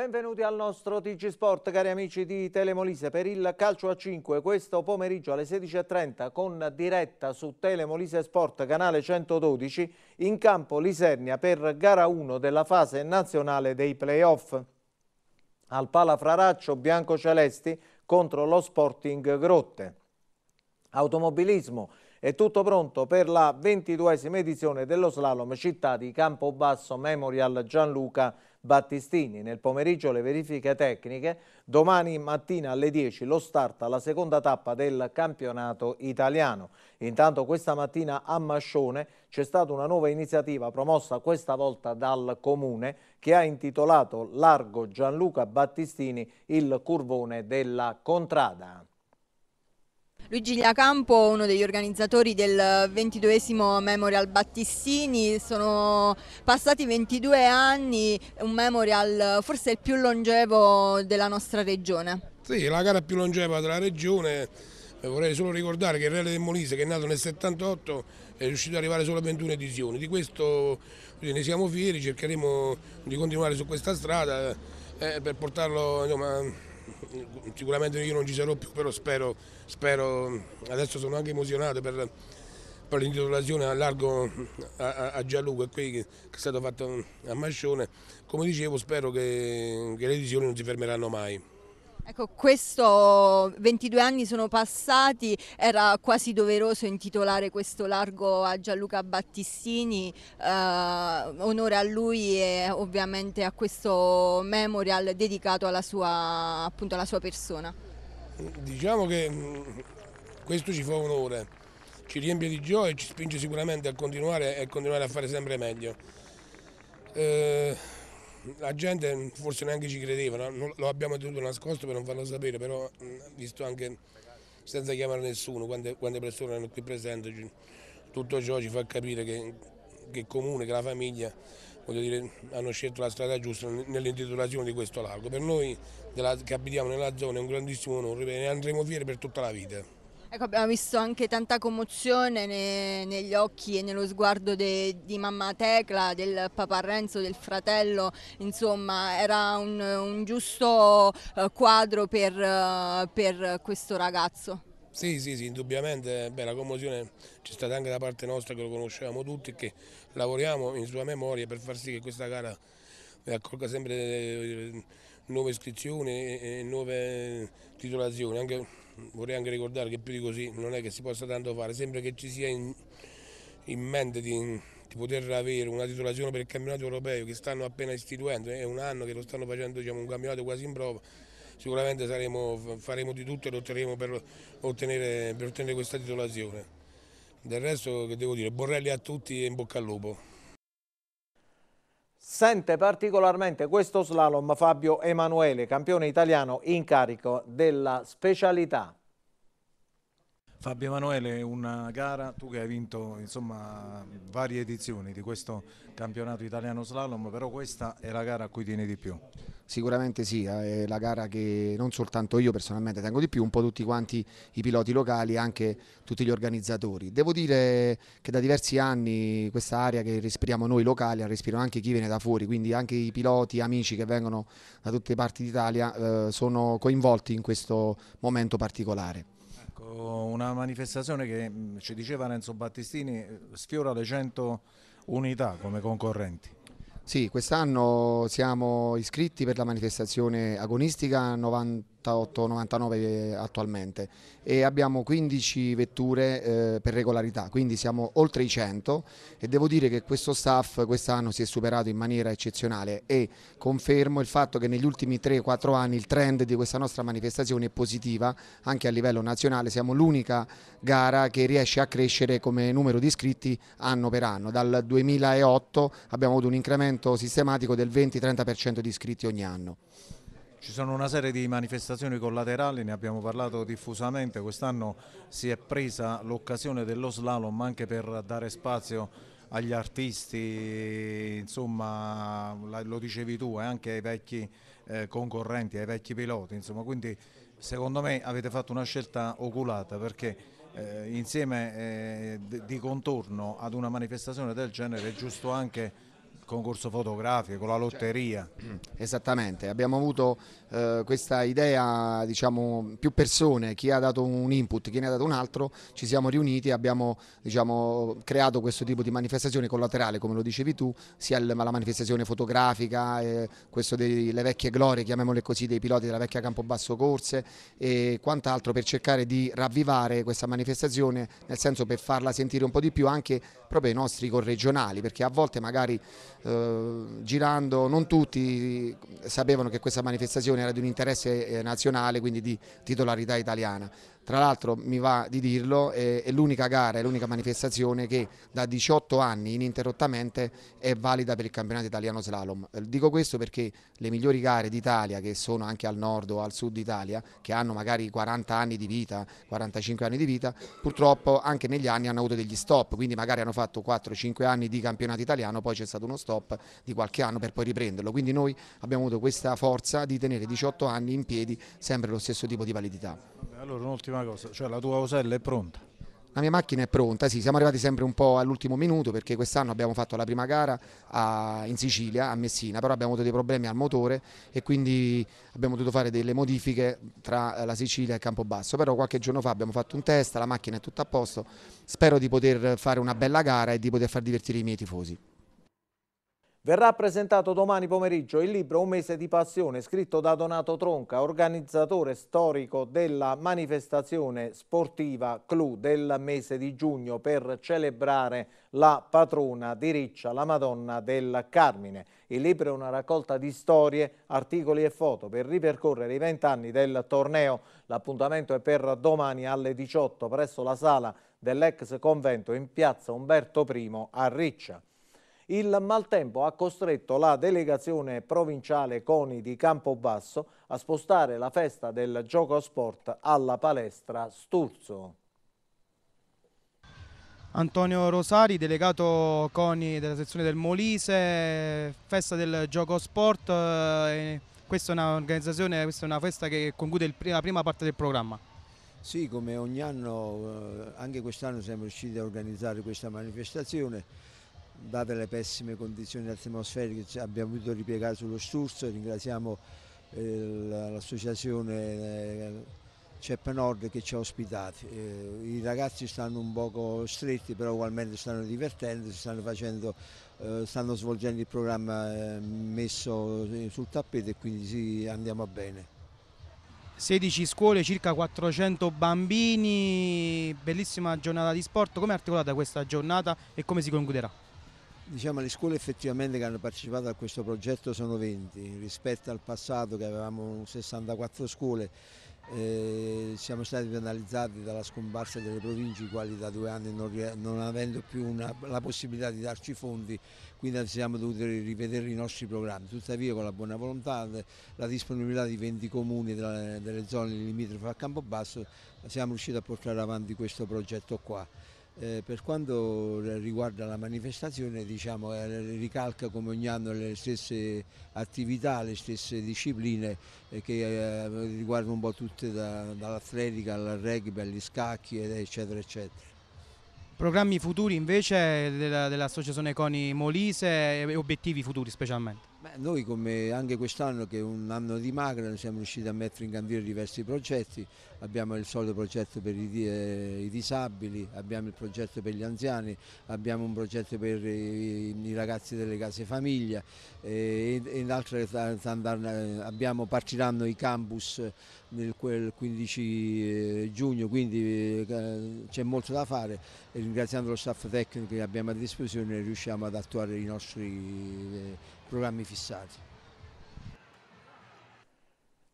Benvenuti al nostro TG Sport, cari amici di Telemolise, per il calcio a 5 questo pomeriggio alle 16.30 con diretta su Telemolise Sport, canale 112, in campo Lisernia per gara 1 della fase nazionale dei playoff. Al palafraraccio Bianco Celesti contro lo Sporting Grotte. Automobilismo è tutto pronto per la ventiduesima edizione dello slalom città di Campobasso Memorial Gianluca Battistini. Nel pomeriggio le verifiche tecniche, domani mattina alle 10 lo start alla seconda tappa del campionato italiano. Intanto questa mattina a Mascione c'è stata una nuova iniziativa promossa questa volta dal Comune che ha intitolato Largo Gianluca Battistini il curvone della contrada. Luigi Iacampo, uno degli organizzatori del 22 Memorial Battistini, sono passati 22 anni, un memorial forse il più longevo della nostra regione. Sì, la gara più longeva della regione, eh, vorrei solo ricordare che il Reale del Molise che è nato nel 78 è riuscito ad arrivare solo a 21 edizioni, di questo ne siamo fieri, cercheremo di continuare su questa strada eh, per portarlo insomma, sicuramente io non ci sarò più, però spero, spero adesso sono anche emozionato per, per l'intitolazione a largo a, a Gianluca qui che, è stato fatto a Mascione, come dicevo spero che, che le edizioni non si fermeranno mai. Ecco, questo 22 anni sono passati, era quasi doveroso intitolare questo largo a Gianluca Battistini, eh, onore a lui e ovviamente a questo memorial dedicato alla sua, appunto, alla sua persona. Diciamo che mm, questo ci fa onore, ci riempie di gioia e ci spinge sicuramente a continuare, a continuare a fare sempre meglio. Eh la gente forse neanche ci credeva, no? lo abbiamo tenuto nascosto per non farlo sapere, però visto anche senza chiamare nessuno quante, quante persone erano qui presenti, tutto ciò ci fa capire che, che comune, che la famiglia dire, hanno scelto la strada giusta nell'intitolazione di questo lago. Per noi della, che abitiamo nella zona è un grandissimo onore e ne andremo fieri per tutta la vita. Ecco, abbiamo visto anche tanta commozione ne, negli occhi e nello sguardo de, di mamma Tecla, del papà Renzo, del fratello, insomma era un, un giusto eh, quadro per, eh, per questo ragazzo. Sì, sì, sì, indubbiamente beh, la commozione c'è stata anche da parte nostra che lo conoscevamo tutti e che lavoriamo in sua memoria per far sì che questa gara eh, accolga sempre nuove iscrizioni e nuove titolazioni, anche vorrei anche ricordare che più di così non è che si possa tanto fare, sembra che ci sia in, in mente di, di, poter avere una titolazione per il campionato europeo che stanno appena istituendo, eh, è un anno che lo stanno facendo diciamo, un campionato quasi in prova, sicuramente saremo, faremo di tutto e lotteremo per ottenere, per ottenere questa titolazione. Del resto che devo dire, Borrelli a tutti e in bocca al lupo. Sente particolarmente questo slalom Fabio Emanuele, campione italiano in carico della specialità. Fabio Emanuele, una gara, tu che hai vinto insomma, varie edizioni di questo campionato italiano slalom, però questa è la gara a cui tieni di più. Sicuramente sì, eh, è la gara che non soltanto io personalmente tengo di più, un po' tutti quanti i piloti locali anche tutti gli organizzatori. Devo dire che da diversi anni questa area che respiriamo noi locali, la respira anche chi viene da fuori, quindi anche i piloti, amici che vengono da tutte le parti d'Italia eh, sono coinvolti in questo momento particolare. Ecco, manifestazione che mm, ci diceva Renzo Battistini sfiora le 100 unità come concorrenti. Sì, quest'anno siamo iscritti per la manifestazione agonistica 90 98-99 eh, attualmente e abbiamo 15 vetture eh, per regolarità, quindi siamo oltre i 100 e devo dire che questo staff quest'anno si è superato in maniera eccezionale e confermo il fatto che negli ultimi 3-4 anni il trend di questa nostra manifestazione è positiva anche a livello nazionale, siamo l'unica gara che riesce a crescere come numero di iscritti anno per anno, dal 2008 abbiamo avuto un incremento sistematico del 20-30% di iscritti ogni anno. Ci sono una serie di manifestazioni collaterali, ne abbiamo parlato diffusamente, quest'anno si è presa l'occasione dello slalom anche per dare spazio agli artisti, insomma lo dicevi tu, eh, anche ai vecchi eh, concorrenti, ai vecchi piloti, insomma, quindi secondo me avete fatto una scelta oculata perché eh, insieme eh, di contorno ad una manifestazione del genere è giusto anche concorso fotografico, con la certo. lotteria. Mm. Esattamente, abbiamo avuto eh, questa idea, diciamo, più persone, chi ha dato un input, chi ne ha dato un altro, ci siamo riuniti e abbiamo diciamo, creato questo tipo di manifestazione collaterale, come lo dicevi tu, sia la manifestazione fotografica, eh, questo delle vecchie glorie, chiamiamole così, dei piloti della vecchia Campobasso Corse e quant'altro per cercare di ravvivare questa manifestazione, nel senso per farla sentire un po' di più anche proprio ai nostri corregionali, perché a volte magari eh, girando, non tutti sapevano che questa manifestazione era di un interesse eh, nazionale, quindi di titolarità italiana. Tra l'altro mi va di dirlo, è, è l'unica gara, è l'unica manifestazione che da 18 anni ininterrottamente è valida per il campionato italiano slalom. Eh, dico questo perché le migliori gare d'Italia, che sono anche al nord o al sud Italia, che hanno magari 40 anni di vita, 45 anni di vita, purtroppo anche negli anni hanno avuto degli stop, quindi magari hanno fatto 4-5 anni di campionato italiano, poi c'è stato uno stop di qualche anno per poi riprenderlo. Quindi noi abbiamo avuto questa forza di tenere 18 anni in piedi sempre lo stesso tipo di validità. Allora un'ultima cosa, cioè la tua Osella è pronta? La mia macchina è pronta, sì, siamo arrivati sempre un po' all'ultimo minuto perché quest'anno abbiamo fatto la prima gara a, in Sicilia, a Messina, però abbiamo avuto dei problemi al motore e quindi abbiamo dovuto fare delle modifiche tra eh, la Sicilia e Campobasso, però qualche giorno fa abbiamo fatto un test, la macchina è tutta a posto, spero di poter fare una bella gara e di poter far divertire i miei tifosi. Verrà presentato domani pomeriggio il libro Un mese di passione scritto da Donato Tronca, organizzatore storico della manifestazione sportiva Clou del mese di giugno per celebrare la patrona di Riccia, la Madonna del Carmine. Il libro è una raccolta di storie, articoli e foto per ripercorrere i vent'anni del torneo. L'appuntamento è per domani alle 18 presso la sala dell'ex convento in piazza Umberto I a Riccia. Il maltempo ha costretto la delegazione provinciale CONI di Campobasso a spostare la festa del gioco sport alla palestra Sturzo. Antonio Rosari, delegato CONI della sezione del Molise, festa del gioco sport, eh, questa è un'organizzazione, questa è una festa che conclude la prima parte del programma. Sì, come ogni anno, eh, anche quest'anno siamo riusciti a organizzare questa manifestazione date le pessime condizioni atmosferiche che abbiamo dovuto ripiegare sullo Sturzo, ringraziamo eh, l'associazione eh, CEP Nord che ci ha ospitati. Eh, I ragazzi stanno un poco stretti però ugualmente stanno divertendo, stanno, facendo, stanno svolgendo il programma messo sul tappeto e quindi sì, andiamo bene. 16 scuole, circa 400 bambini, bellissima giornata di sport, come è articolata questa giornata e come si concluderà? Diciamo, le scuole effettivamente che hanno partecipato a questo progetto sono 20, rispetto al passato che avevamo 64 scuole, eh, siamo stati penalizzati dalla scomparsa delle province, quali da due anni non, non avendo più una, la possibilità di darci fondi, quindi siamo dovuti rivedere i nostri programmi. Tuttavia con la buona volontà, la disponibilità di 20 comuni della, delle zone limitrofe a Campobasso, siamo riusciti a portare avanti questo progetto qua. Eh, per quanto riguarda la manifestazione diciamo, eh, ricalca come ogni anno le stesse attività, le stesse discipline eh, che eh, riguardano un po' tutte da, dall'atletica al rugby agli scacchi eccetera eccetera. Programmi futuri invece dell'associazione Coni Molise e obiettivi futuri specialmente? Beh, noi come anche quest'anno che è un anno di magra siamo riusciti a mettere in cantiere diversi progetti, abbiamo il solito progetto per i, eh, i, disabili, abbiamo il progetto per gli anziani, abbiamo un progetto per i, i ragazzi delle case famiglia eh, e, e altre, abbiamo, partiranno i campus nel quel 15 eh, giugno, quindi eh, c'è molto da fare e ringraziando lo staff tecnico che abbiamo a disposizione riusciamo ad attuare i nostri eh, programmi fissati.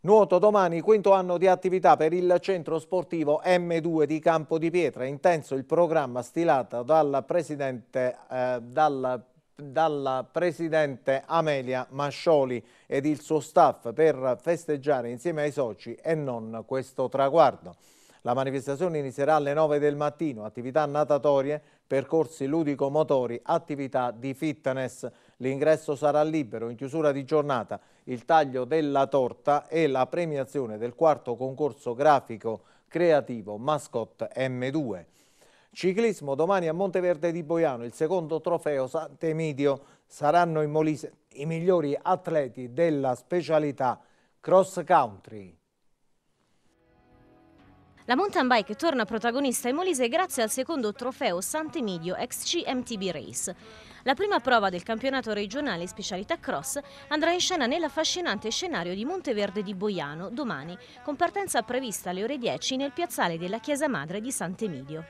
Nuoto domani, quinto anno di attività per il centro sportivo M2 di Campo di Pietra. Intenso il programma stilato dalla presidente, eh, dalla, dalla presidente Amelia Mascioli ed il suo staff per festeggiare insieme ai soci e non questo traguardo. La manifestazione inizierà alle 9 del mattino, attività natatorie, percorsi ludico-motori, attività di fitness. L'ingresso sarà libero in chiusura di giornata, il taglio della torta e la premiazione del quarto concorso grafico creativo Mascot M2. Ciclismo domani a Monteverde di Boiano, il secondo trofeo Sant'Emidio. Saranno i, Molise, i migliori atleti della specialità cross country. La mountain bike torna protagonista in Molise grazie al secondo trofeo Sant'Emidio MTB Race. La prima prova del campionato regionale specialità cross andrà in scena nell'affascinante scenario di Monteverde di Boiano domani, con partenza prevista alle ore 10 nel piazzale della Chiesa Madre di Sant'Emidio.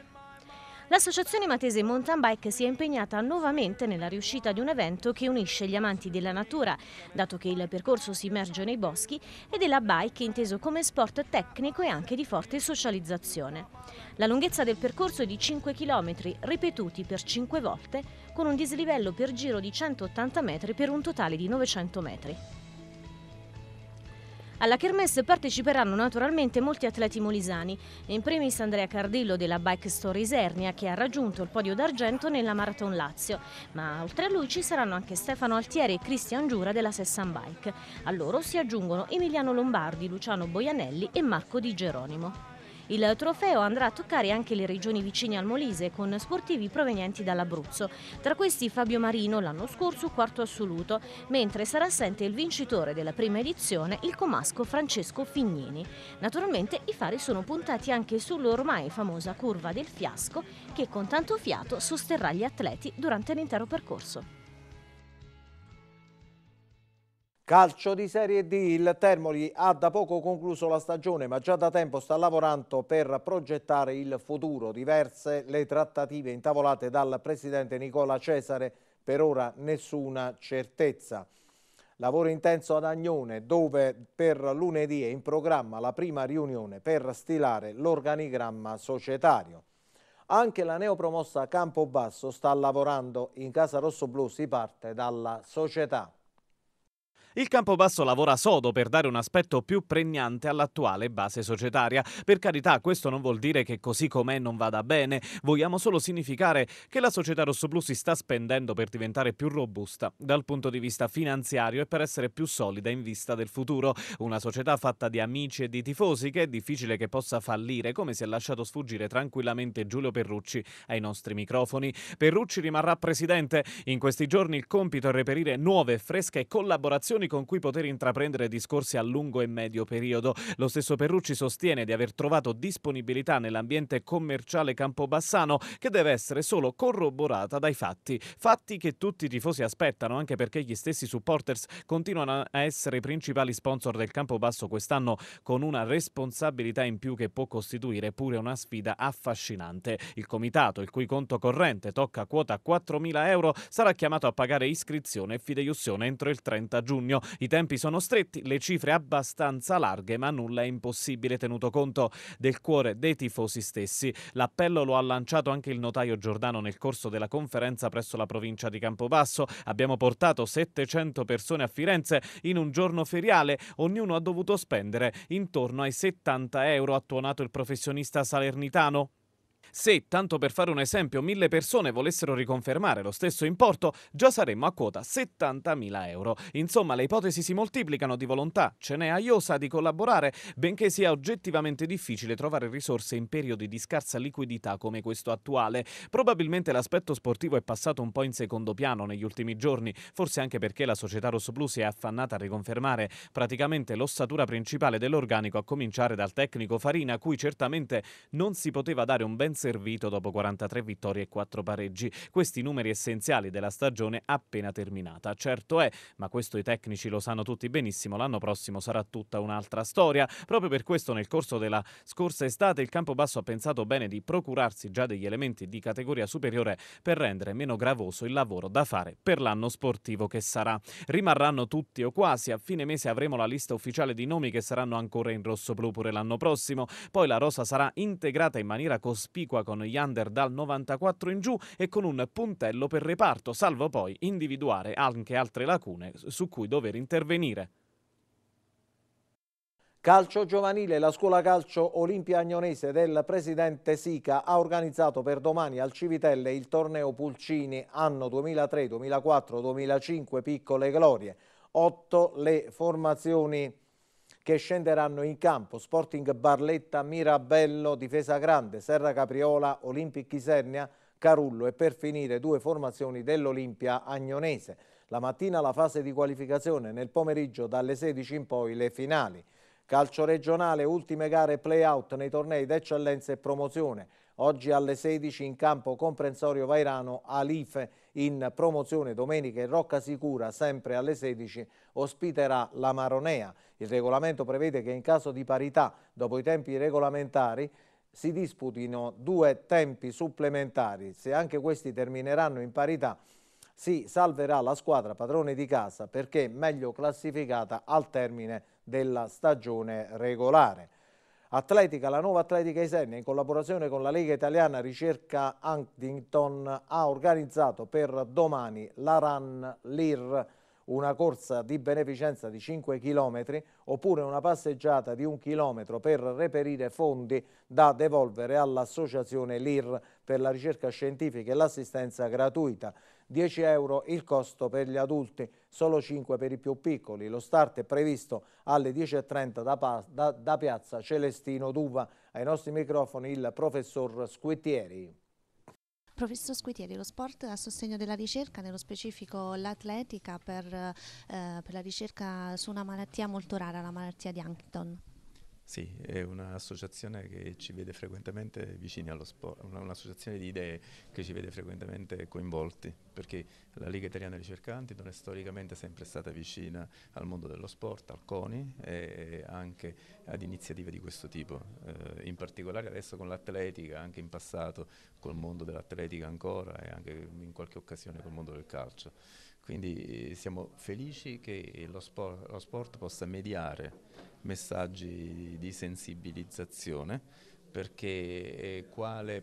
L'associazione Matese Mountain Bike si è impegnata nuovamente nella riuscita di un evento che unisce gli amanti della natura, dato che il percorso si immerge nei boschi, e della bike inteso come sport tecnico e anche di forte socializzazione. La lunghezza del percorso è di 5 km, ripetuti per 5 volte, con un dislivello per giro di 180 metri per un totale di 900 metri. Alla Kermesse parteciperanno naturalmente molti atleti molisani, in primis Andrea Cardillo della Bike Store Isernia che ha raggiunto il podio d'argento nella Marathon Lazio, ma oltre a lui ci saranno anche Stefano Altieri e Cristian Giura della Sessan Bike. A loro si aggiungono Emiliano Lombardi, Luciano Boianelli e Marco Di Geronimo. Il trofeo andrà a toccare anche le regioni vicine al Molise con sportivi provenienti dall'Abruzzo. Tra questi Fabio Marino l'anno scorso quarto assoluto, mentre sarà assente il vincitore della prima edizione, il comasco Francesco Fignini. Naturalmente i fari sono puntati anche sull'ormai famosa curva del fiasco che con tanto fiato sosterrà gli atleti durante l'intero percorso. Calcio di Serie D, il Termoli ha da poco concluso la stagione ma già da tempo sta lavorando per progettare il futuro. Diverse le trattative intavolate dal presidente Nicola Cesare, per ora nessuna certezza. Lavoro intenso ad Agnone dove per lunedì è in programma la prima riunione per stilare l'organigramma societario. Anche la neopromossa Campobasso sta lavorando, in casa rossoblù si parte dalla società. Il Campobasso lavora sodo per dare un aspetto più pregnante all'attuale base societaria. Per carità, questo non vuol dire che così com'è non vada bene, vogliamo solo significare che la società Rosso rossoblù si sta spendendo per diventare più robusta dal punto di vista finanziario e per essere più solida in vista del futuro. Una società fatta di amici e di tifosi che è difficile che possa fallire, come si è lasciato sfuggire tranquillamente Giulio Perrucci ai nostri microfoni. Perrucci rimarrà presidente. In questi giorni il compito è reperire nuove, fresche collaborazioni soluzioni con cui poter intraprendere discorsi a lungo e medio periodo. Lo stesso Perrucci sostiene di aver trovato disponibilità nell'ambiente commerciale campobassano che deve essere solo corroborata dai fatti. Fatti che tutti i tifosi aspettano, anche perché gli stessi supporters continuano a essere i principali sponsor del Campobasso quest'anno con una responsabilità in più che può costituire pure una sfida affascinante. Il comitato, il cui conto corrente tocca quota 4.000 euro, sarà chiamato a pagare iscrizione e fideiussione entro il 30 giugno giugno. I tempi sono stretti, le cifre abbastanza larghe, ma nulla è impossibile tenuto conto del cuore dei tifosi stessi. L'appello lo ha lanciato anche il notaio Giordano nel corso della conferenza presso la provincia di Campobasso. Abbiamo portato 700 persone a Firenze in un giorno feriale, ognuno ha dovuto spendere intorno ai 70 euro, ha tuonato il professionista salernitano. Se, tanto per fare un esempio, mille persone volessero riconfermare lo stesso importo, già saremmo a quota 70.000 euro. Insomma, le ipotesi si moltiplicano di volontà, ce n'è aiosa di collaborare, benché sia oggettivamente difficile trovare risorse in periodi di scarsa liquidità come questo attuale. Probabilmente l'aspetto sportivo è passato un po' in secondo piano negli ultimi giorni, forse anche perché la società Rosso Blu si è affannata a riconfermare praticamente l'ossatura principale dell'organico, a cominciare dal tecnico Farina, a cui certamente non si poteva dare un ben servito dopo 43 vittorie e 4 pareggi. Questi numeri essenziali della stagione appena terminata. Certo è, ma questo i tecnici lo sanno tutti benissimo, l'anno prossimo sarà tutta un'altra storia. Proprio per questo nel corso della scorsa estate il Campobasso ha pensato bene di procurarsi già degli elementi di categoria superiore per rendere meno gravoso il lavoro da fare per l'anno sportivo che sarà. Rimarranno tutti o quasi, a fine mese avremo la lista ufficiale di nomi che saranno ancora in rosso blu pure l'anno prossimo, poi la rosa sarà integrata in maniera cospicua Boricua con gli under dal 94 in giù e con un puntello per reparto, salvo poi individuare anche altre lacune su cui dover intervenire. Calcio giovanile, la scuola calcio Olimpia Agnonese del presidente Sica ha organizzato per domani al Civitelle il torneo Pulcini anno 2003, 2004, 2005 piccole glorie. Otto le formazioni che scenderanno in campo Sporting Barletta, Mirabello, Difesa Grande, Serra Capriola, Olimpic Isernia, Carullo e per finire due formazioni dell'Olimpia Agnonese. La mattina la fase di qualificazione, nel pomeriggio dalle 16 in poi le finali. Calcio regionale, ultime gare play-out nei tornei d'eccellenza e promozione. Oggi alle 16 in campo comprensorio Vairano, Alife in promozione domenica in Rocca Sicura sempre alle 16 ospiterà la Maronea. Il regolamento prevede che in caso di parità dopo i tempi regolamentari si disputino due tempi supplementari. Se anche questi termineranno in parità si salverà la squadra padrone di casa perché meglio classificata al termine della stagione regolare. Atletica, la nuova Atletica Isernia, in collaborazione con la Lega Italiana Ricerca Huntington ha organizzato per domani la Run Lir, una corsa di beneficenza di 5 km oppure una passeggiata di 1 km per reperire fondi da devolvere all'associazione LIR per la ricerca scientifica e l'assistenza gratuita. 10 euro il costo per gli adulti, solo 5 per i più piccoli. Lo start è previsto alle 10.30 da, da, da piazza Celestino Duva. Ai nostri microfoni il professor Squittieri. Professor Squitieri, lo sport a sostegno della ricerca, nello specifico l'atletica per, eh, per la ricerca su una malattia molto rara, la malattia di Huntington. Sì, è un'associazione che ci vede frequentemente vicini allo sport, un'associazione di idee che ci vede frequentemente coinvolti, perché la Liga Italiana Ricercanti non è storicamente sempre stata vicina al mondo dello sport, al CONI e anche ad iniziative di questo tipo, eh, in particolare adesso con l'atletica, anche in passato col mondo dell'atletica ancora e anche in qualche occasione col mondo del calcio. Quindi eh, siamo felici che lo sport, lo sport possa mediare messaggi di sensibilizzazione perché quale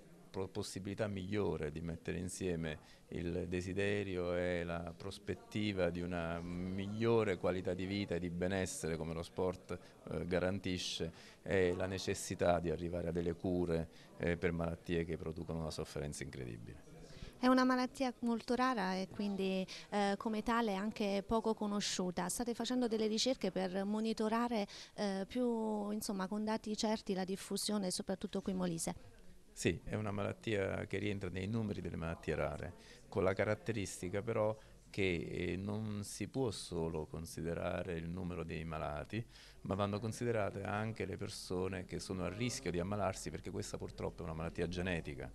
possibilità migliore di mettere insieme il desiderio e la prospettiva di una migliore qualità di vita e di benessere come lo sport eh, garantisce e la necessità di arrivare a delle cure eh, per malattie che producono una sofferenza incredibile. È una malattia molto rara e quindi eh, come tale anche poco conosciuta. State facendo delle ricerche per monitorare eh, più insomma, con dati certi la diffusione soprattutto qui in Molise. Sì, è una malattia che rientra nei numeri delle malattie rare, con la caratteristica però che eh, non si può solo considerare il numero dei malati, ma vanno considerate anche le persone che sono a rischio di ammalarsi perché questa purtroppo è una malattia genetica.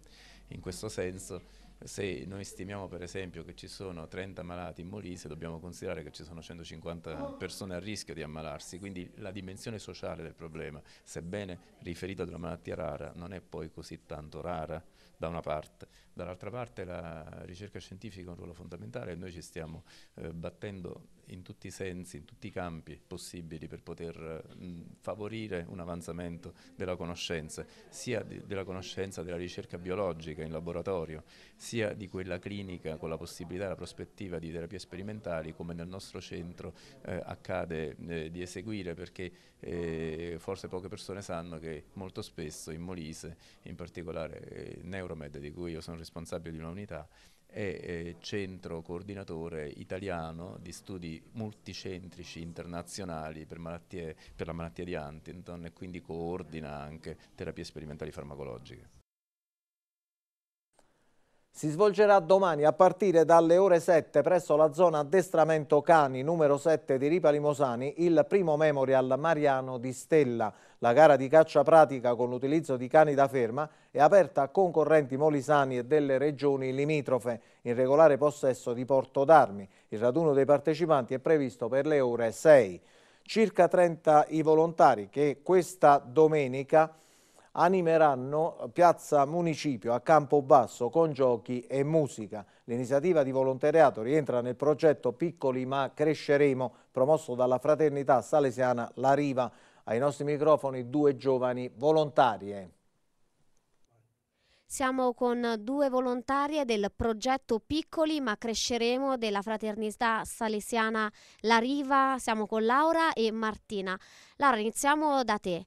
In questo senso se noi stimiamo per esempio che ci sono 30 malati in Molise, dobbiamo considerare che ci sono 150 persone a rischio di ammalarsi, quindi la dimensione sociale del problema, sebbene riferita ad una malattia rara, non è poi così tanto rara da una parte, Dall'altra parte la ricerca scientifica ha un ruolo fondamentale e noi ci stiamo eh, battendo in tutti i sensi, in tutti i campi possibili per poter mh, favorire un avanzamento della conoscenza, sia di, della conoscenza della ricerca biologica in laboratorio, sia di quella clinica con la possibilità e la prospettiva di terapie sperimentali come nel nostro centro eh, accade eh, di eseguire perché eh, forse poche persone sanno che molto spesso in Molise, in particolare eh, Neuromed di cui io sono responsabile, responsabile di una unità, è eh, centro coordinatore italiano di studi multicentrici internazionali per, malattie, per la malattia di Huntington e quindi coordina anche terapie sperimentali farmacologiche si svolgerà domani a partire dalle ore 7 presso la zona addestramento cani numero 7 di Ripali Mosani il primo memorial Mariano di Stella. La gara di caccia pratica con l'utilizzo di cani da ferma è aperta a concorrenti molisani e delle regioni limitrofe in regolare possesso di porto d'armi. Il raduno dei partecipanti è previsto per le ore 6. Circa 30 i volontari che questa domenica animeranno Piazza Municipio a Campobasso con giochi e musica. L'iniziativa di volontariato rientra nel progetto Piccoli ma cresceremo, promosso dalla fraternità salesiana La Riva. Ai nostri microfoni due giovani volontarie. Siamo con due volontarie del progetto Piccoli ma cresceremo della fraternità salesiana La Riva. Siamo con Laura e Martina. Laura, iniziamo da te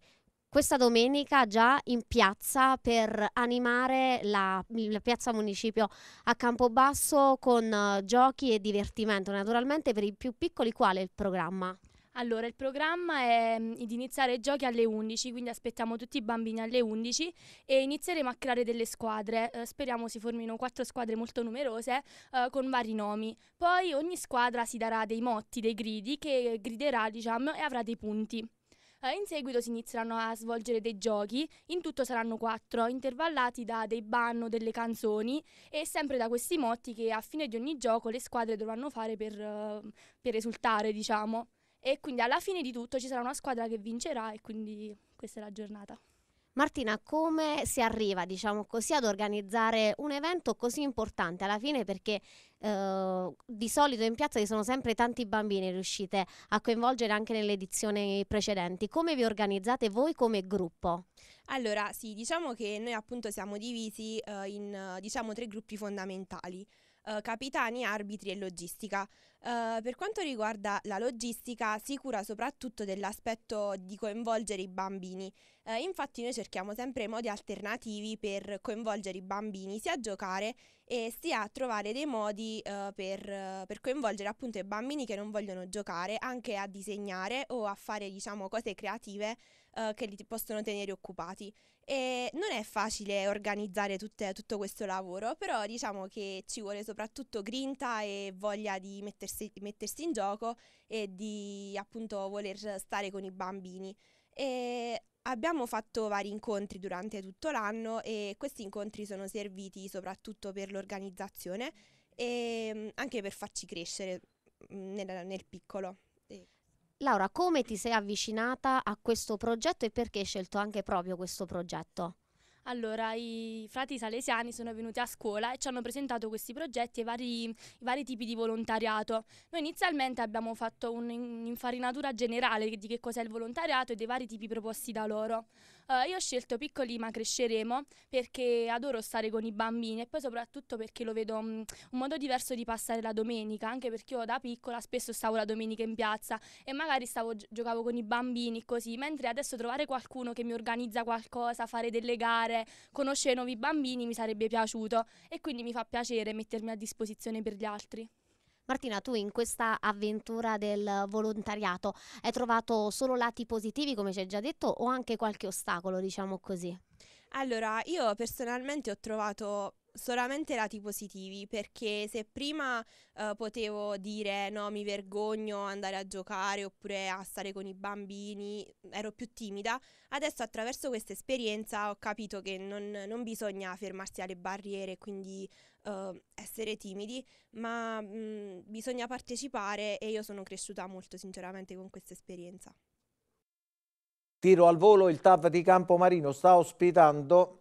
questa domenica già in piazza per animare la, la piazza municipio a Campobasso con eh, giochi e divertimento, naturalmente per i più piccoli qual è il programma? Allora, il programma è mm, di iniziare i giochi alle 11, quindi aspettiamo tutti i bambini alle 11 e inizieremo a creare delle squadre. Eh, speriamo si formino quattro squadre molto numerose eh, con vari nomi. Poi ogni squadra si darà dei motti, dei gridi che griderà, diciamo, e avrà dei punti. Eh, in seguito si inizieranno a svolgere dei giochi, in tutto saranno quattro, intervallati da dei ban o delle canzoni e sempre da questi motti che a fine di ogni gioco le squadre dovranno fare per, eh, per risultare, diciamo. E quindi alla fine di tutto ci sarà una squadra che vincerà e quindi questa è la giornata. Martina, come si arriva, diciamo così, ad organizzare un evento così importante alla fine? Perché eh, di solito in piazza ci sono sempre tanti bambini riuscite a coinvolgere anche nelle edizioni precedenti. Come vi organizzate voi come gruppo? Allora, sì, diciamo che noi appunto siamo divisi eh, in diciamo, tre gruppi fondamentali. Eh, capitani, arbitri e logistica. Eh, per quanto riguarda la logistica si cura soprattutto dell'aspetto di coinvolgere i bambini, eh, infatti noi cerchiamo sempre modi alternativi per coinvolgere i bambini sia a giocare e sia a trovare dei modi eh, per, per, coinvolgere appunto i bambini che non vogliono giocare anche a disegnare o a fare diciamo cose creative eh, che li possono tenere occupati. E non è facile organizzare tutte, tutto questo lavoro, però diciamo che ci vuole soprattutto grinta e voglia di mettersi, mettersi in gioco e di appunto voler stare con i bambini. E abbiamo fatto vari incontri durante tutto l'anno e questi incontri sono serviti soprattutto per l'organizzazione e mm, anche per farci crescere mm, nel, nel piccolo. Laura, come ti sei avvicinata a questo progetto e perché hai scelto anche proprio questo progetto? Allora, i frati salesiani sono venuti a scuola e ci hanno presentato questi progetti e i vari, i vari tipi di volontariato. Noi inizialmente abbiamo fatto un'infarinatura generale di che cos'è il volontariato e dei vari tipi proposti da loro. Uh, io ho scelto Piccoli ma cresceremo perché adoro stare con i bambini e poi soprattutto perché lo vedo um, un modo diverso di passare la domenica, anche perché io da piccola spesso stavo la domenica in piazza e magari stavo, giocavo con i bambini così, mentre adesso trovare qualcuno che mi organizza qualcosa, fare delle gare, conoscere nuovi bambini mi sarebbe piaciuto e quindi mi fa piacere mettermi a disposizione per gli altri. Martina, tu in questa avventura del volontariato hai trovato solo lati positivi, come ci hai già detto, o anche qualche ostacolo, diciamo così? Allora, io personalmente ho trovato solamente lati positivi, perché se prima eh, potevo dire no, mi vergogno andare a giocare oppure a stare con i bambini, ero più timida, adesso attraverso questa esperienza ho capito che non, non bisogna fermarsi alle barriere, quindi eh, essere timidi, ma mh, mm, bisogna partecipare e io sono cresciuta molto sinceramente con questa esperienza. Tiro al volo, il TAV di Campomarino sta ospitando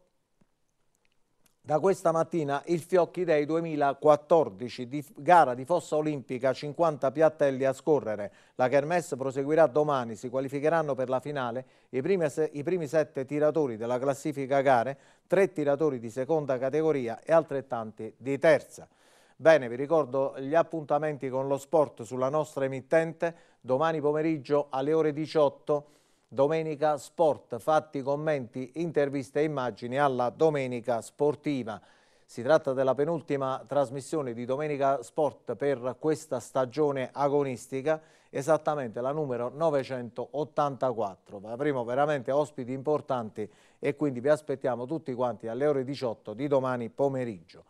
da questa mattina il Fiocchi Day 2014, di gara di fossa olimpica, 50 piattelli a scorrere. La Kermesse proseguirà domani, si qualificheranno per la finale i primi, i primi sette tiratori della classifica gare, tre tiratori di seconda categoria e altrettanti di terza. Bene, vi ricordo gli appuntamenti con lo sport sulla nostra emittente domani pomeriggio alle ore 18 Domenica Sport, fatti, commenti, interviste e immagini alla Domenica Sportiva. Si tratta della penultima trasmissione di Domenica Sport per questa stagione agonistica, esattamente la numero 984. Avremo veramente ospiti importanti e quindi vi aspettiamo tutti quanti alle ore 18 di domani pomeriggio.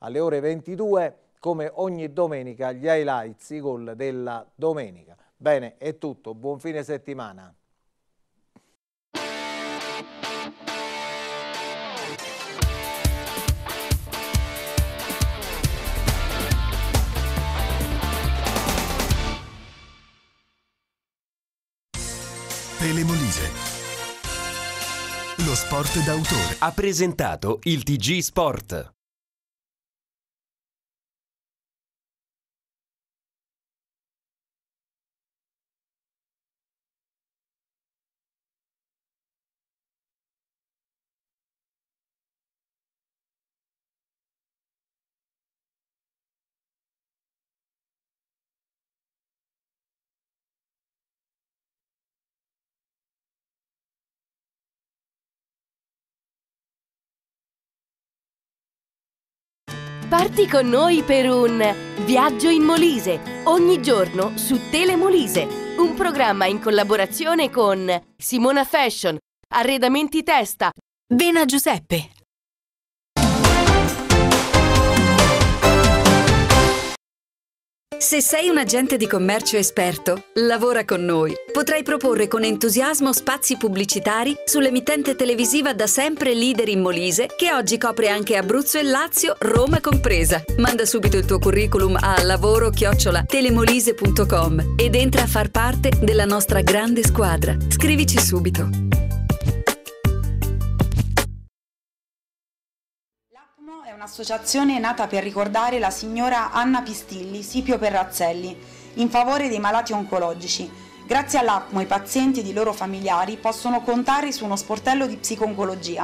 Alle ore 22, come ogni domenica, gli highlights, i gol della domenica. Bene, è tutto. Buon fine settimana. Latte Molise. Lo sport d'autore ha presentato il TG Sport. Parti con noi per un viaggio in Molise, ogni giorno su Telemolise, un programma in collaborazione con Simona Fashion, Arredamenti Testa, Vena Giuseppe, Se sei un agente di commercio esperto, lavora con noi. Potrai proporre con entusiasmo spazi pubblicitari sull'emittente televisiva da sempre leader in Molise, che oggi copre anche Abruzzo e Lazio, Roma compresa. Manda subito il tuo curriculum a lavoro-telemolise.com ed entra a far parte della nostra grande squadra. Scrivici subito. un'associazione nata per ricordare la signora Anna Pistilli, Sipio Perrazzelli, in favore dei malati oncologici. Grazie all'ACMO i pazienti e i loro familiari possono contare su uno sportello di psiconcologia.